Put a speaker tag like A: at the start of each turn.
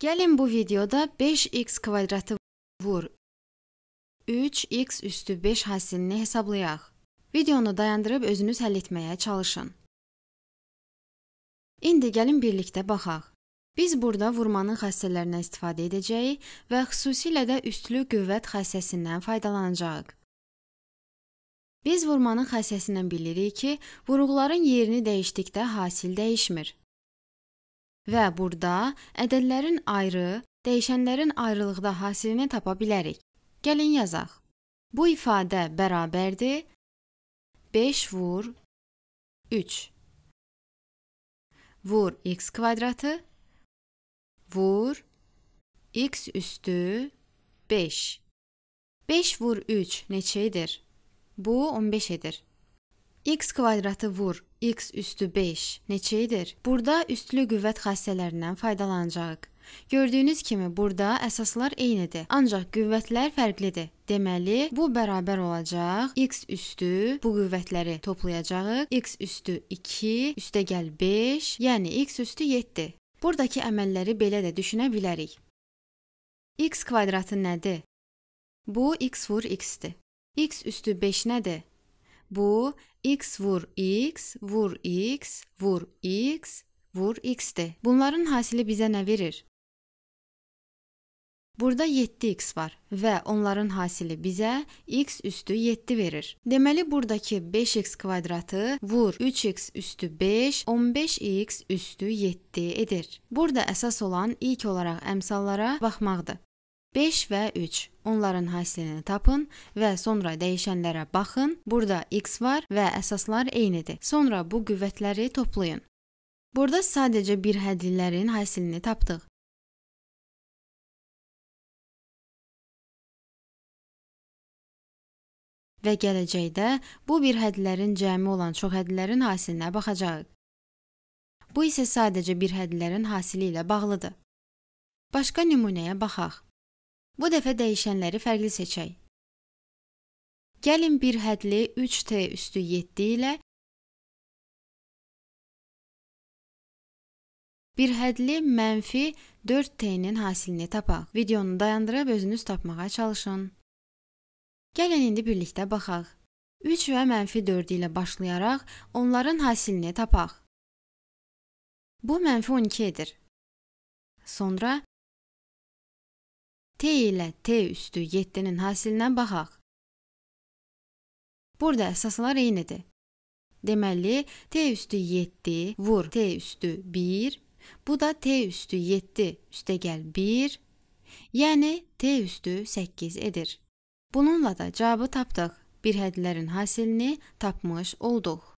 A: Gəlin bu videoda 5x kvadratı vur 3x üstü 5 həssilini hesablayaq. Videonu dayandırıb özünüz həll etməyə çalışın. İndi gəlin birlikdə baxaq. Biz burada vurmanın xassələrindən istifadə edəcəyik və xüsusilə də üstlü qüvvət xassəsindən faydalanacağıq. Biz vurmanın xassəsindən bilirik ki, vuruqların yerini dəyişdikdə hasil dəyişmir və burada ədədlərin ayrı, dəyişənlərin ayrılıqda hasilini tapa bilərik. Gəlin yazaq. Bu ifadə bərabərdir 5 vur
B: 3 vur x kvadratı
A: vur x üstü 5. 5 vur 3 neçə edir? Bu 15 edir x kvadratı vur x üstü 5 neçə edir? Burada üstlü qüvvət xassələrindən faydalanacağıq. Gördüyünüz kimi burada əsaslar eynidir, ancaq qüvvətlər fərqlidir. Deməli, bu bərabər olacaq x üstü bu qüvvətləri toplayacağıq. x üstü 2 üstəgəl 5, yəni x üstü 7. Buradakı əməlləri belə də düşünə bilərik. x kvadratı nədir? Bu x vur x-dir. x üstü 5 nədir? Bu x vur x vur x vur x vur x-dir. Bunların hasili bizə nə verir? Burada 7x var və onların hasili bizə x üstü 7 verir. Deməli, buradakı 5x kvadratı vur 3x üstü 5, 15x üstü 7 edir. Burada əsas olan ilk olaraq əmsallara baxmaqdır. 5 və 3. Onların hasilini tapın və sonra dəyişənlərə baxın. Burada x var və əsaslar eynidir. Sonra bu qüvvətləri toplayın. Burada sadəcə bir hədlilərin hasilini tapdıq. Və gələcəkdə bu bir hədlilərin cəmi olan çox hədlilərin hasilinə baxacağıq. Bu isə sadəcə bir hədlilərin hasili ilə bağlıdır. Başqa nümunəyə baxaq. Bu dəfə dəyişənləri fərqli seçək.
C: Gəlin bir hədli 3t üstü 7 ilə bir hədli mənfi
A: 4t-nin hasilini tapaq. Videonu dayandırıb özünüz tapmağa çalışın. Gəlin indi birlikdə baxaq. 3 və mənfi 4 ilə başlayaraq onların
B: hasilini tapaq. Bu mənfi 12-dir. Sonra T ilə T üstü 7-nin hasilinə
A: baxaq. Burada əsaslar eynidir. Deməli, T üstü 7 vur T üstü 1, bu da T üstü 7 üstə gəl 1, yəni T üstü 8 edir. Bununla da cavabı tapdıq. Bir hədlərin hasilini tapmış olduq.